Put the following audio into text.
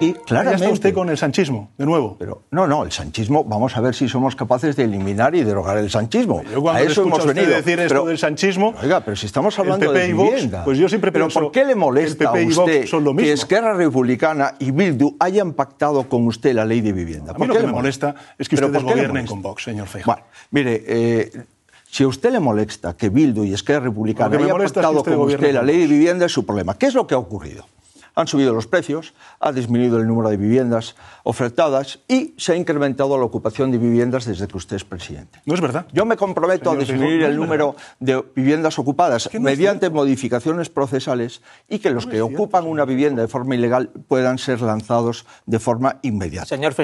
Y claro Ya está usted con el sanchismo, de nuevo. Pero no, no, el sanchismo, vamos a ver si somos capaces de eliminar y derogar el sanchismo. a eso hemos venido. decir esto del sanchismo. oiga, pero si estamos hablando de vivienda. pues yo siempre ¿Pero por qué le molesta a usted que Esquerra Republicana y Bildu hayan pactado con usted la ley de vivienda? A mí lo que me molesta es que ustedes gobiernen con Vox, señor Feijóo. mire, eh, si a usted le molesta que Bildu y Esquerra Republicana hayan pactado con usted la ley de vivienda, es su problema. ¿Qué es lo que ha ocurrido? han subido los precios, ha disminuido el número de viviendas ofertadas y se ha incrementado la ocupación de viviendas desde que usted es presidente. No es verdad. Yo me comprometo a disminuir el número de viviendas ocupadas mediante modificaciones procesales y que los que ocupan una vivienda de forma ilegal puedan ser lanzados de forma inmediata. Señor